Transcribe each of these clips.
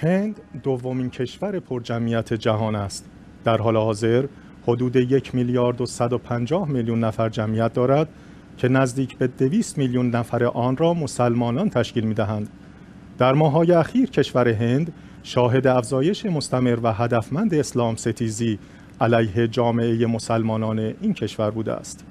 هند دومین کشور پر جمعیت جهان است. در حال حاضر حدود یک میلیارد و 150 میلیون نفر جمعیت دارد که نزدیک به 200 میلیون نفر آن را مسلمانان تشکیل می در ماهای اخیر کشور هند شاهد افزایش مستمر و هدفمند اسلام ستیزی علیه جامعه مسلمانان این کشور بوده است.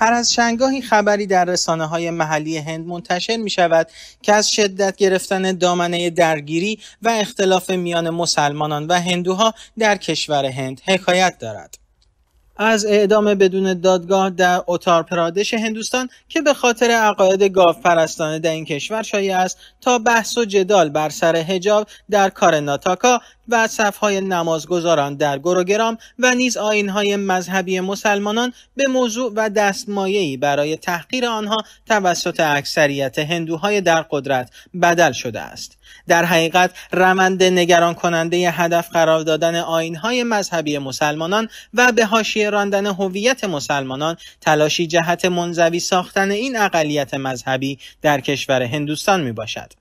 هر از شنگاهی خبری در رسانه های محلی هند منتشر می شود که از شدت گرفتن دامنه درگیری و اختلاف میان مسلمانان و هندوها در کشور هند حکایت دارد. از اعدام بدون دادگاه در اتار پرادش هندوستان که به خاطر عقاید گاوپرستانه در این کشور شایع است تا بحث و جدال بر سر حجاب در کارناتاکا و صفهای نمازگزاران در گروگرام و نیز آینهای مذهبی مسلمانان به موضوع و دستمایهی برای تحقیر آنها توسط اکثریت هندوهای در قدرت بدل شده است. در حقیقت روند نگران کننده هدف قرار دادن آینهای مذهبی مسلمانان و به حاشیه راندن هویت مسلمانان تلاشی جهت منزوی ساختن این اقلیت مذهبی در کشور هندوستان می باشد.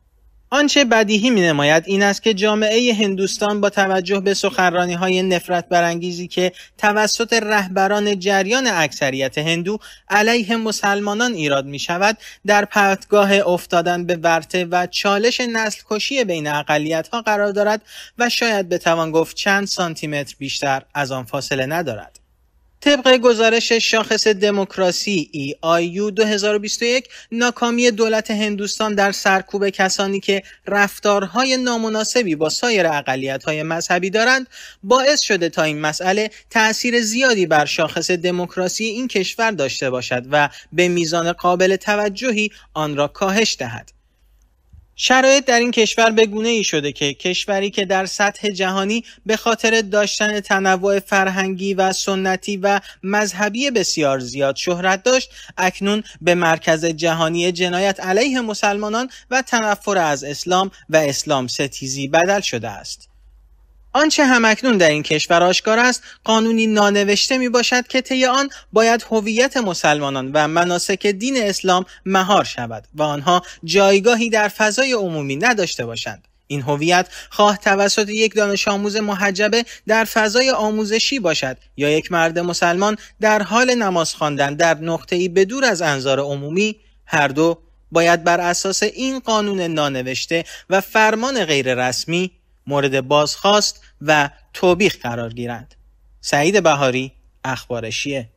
آنچه بدیهی می نماید این است که جامعه هندوستان با توجه به سخرانی های نفرت برانگیزی که توسط رهبران جریان اکثریت هندو علیه مسلمانان ایراد می شود در پرتگاه افتادن به ورته و چالش نسل کشی بین اقلیت ها قرار دارد و شاید بتوان گفت چند سانتیمتر بیشتر از آن فاصله ندارد. طبق گزارش شاخص دموکراسی ای 2021 ناکامی دولت هندوستان در سرکوب کسانی که رفتارهای نامناسبی با سایر اقلیت‌های مذهبی دارند باعث شده تا این مسئله تأثیر زیادی بر شاخص دموکراسی این کشور داشته باشد و به میزان قابل توجهی آن را کاهش دهد. شرایط در این کشور به گونه ای شده که کشوری که در سطح جهانی به خاطر داشتن تنوع فرهنگی و سنتی و مذهبی بسیار زیاد شهرت داشت اکنون به مرکز جهانی جنایت علیه مسلمانان و تنفر از اسلام و اسلام ستیزی بدل شده است. آنچه همکنون در این کشور آشکار است قانونی نانوشته می باشد که طی آن باید هویت مسلمانان و مناسک دین اسلام مهار شود و آنها جایگاهی در فضای عمومی نداشته باشند این هویت خواه توسط یک دانش آموز محجبه در فضای آموزشی باشد یا یک مرد مسلمان در حال نماز خواندن در نقطه‌ای بدور دور از انظار عمومی هر دو باید بر اساس این قانون نانوشته و فرمان غیررسمی مورد بازخواست و توبیخ قرار گیرند. سعید بهاری اخبارشیه